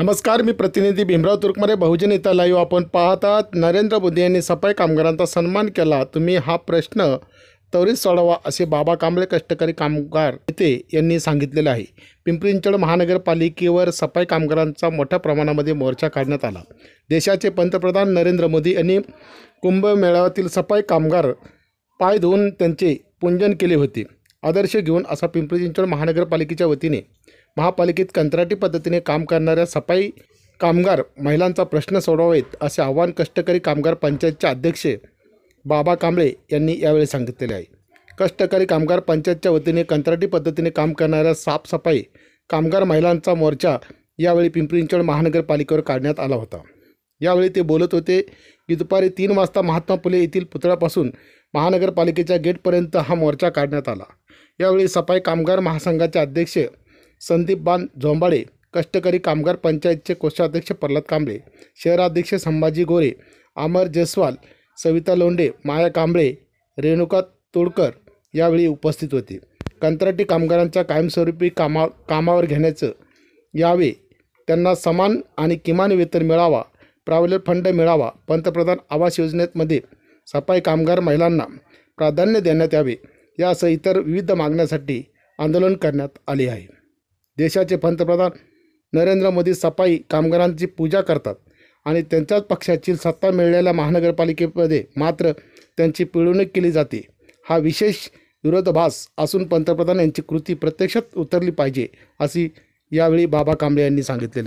नमस्कार मी प्रतिनिधी भीमराव तुर्कमरे बहुजन इथं लाईव्ह आपण पाहतात नरेंद्र मोदी यांनी सफाई कामगारांचा सन्मान केला तुम्ही हा प्रश्न त्वरित सोडवा असे बाबा कांबळे कष्टकरी कामगार नेते यांनी सांगितलेले आहे पिंपरी चिंचवड महानगरपालिकेवर सफाई कामगारांचा मोठ्या प्रमाणामध्ये मोर्चा काढण्यात आला देशाचे पंतप्रधान नरेंद्र मोदी यांनी कुंभमेळाव्यातील सफाई कामगार पाय धुवून त्यांचे पूंजन केले होते आदर्श घेऊन असा पिंपरी चिंचवड महानगरपालिकेच्या वतीने महापालिकेत कंत्राटी पद्धतीने काम करणाऱ्या सफाई कामगार महिलांचा प्रश्न सोडवावेत असे आव्हान कष्टकरी कामगार पंचायतचे अध्यक्ष बाबा कांबळे यांनी यावेळी सांगितलेले आहे कष्टकरी कामगार पंचायतच्या वतीने कंत्राटी पद्धतीने काम करणाऱ्या साफसफाई कामगार महिलांचा मोर्चा यावेळी पिंपरी महानगरपालिकेवर काढण्यात आला होता यावेळी ते बोलत होते की दुपारी तीन वाजता महात्मा फुले येथील पुतळ्यापासून महानगरपालिकेच्या गेटपर्यंत हा मोर्चा काढण्यात आला यावेळी सफाई कामगार महासंघाचे अध्यक्ष संदीप बान झोंबाळे कष्टकरी कामगार पंचायतचे कोषाध्यक्ष प्रल्हाद कांबळे शहराध्यक्ष संभाजी गोरे अमर जयस्वाल सविता लोंडे माया कांबळे रेणुका तोडकर यावेळी उपस्थित होते कंत्राटी कामगारांच्या कायमस्वरूपी कामा कामावर घेण्याचं यावे त्यांना समान आणि किमान वेतन मिळावा प्रॉव्हलर फंड मिळावा पंतप्रधान आवास योजनेमध्ये सफाई कामगार महिलांना प्राधान्य देण्यात यावे यासह इतर विविध मागण्यासाठी आंदोलन करण्यात आले आहे देशाचे पंतप्रधान नरेंद्र मोदी सफाई कामगारांची पूजा करतात आणि त्यांच्याच पक्षाची सत्ता मिळलेल्या महानगरपालिकेमध्ये मात्र त्यांची पिळवणूक केली जाते हा विशेष विरोधभास असून पंतप्रधान यांची कृती प्रत्यक्षात उतरली पाहिजे अशी यावेळी बाबा कांबळे यांनी सांगितलेलं आहे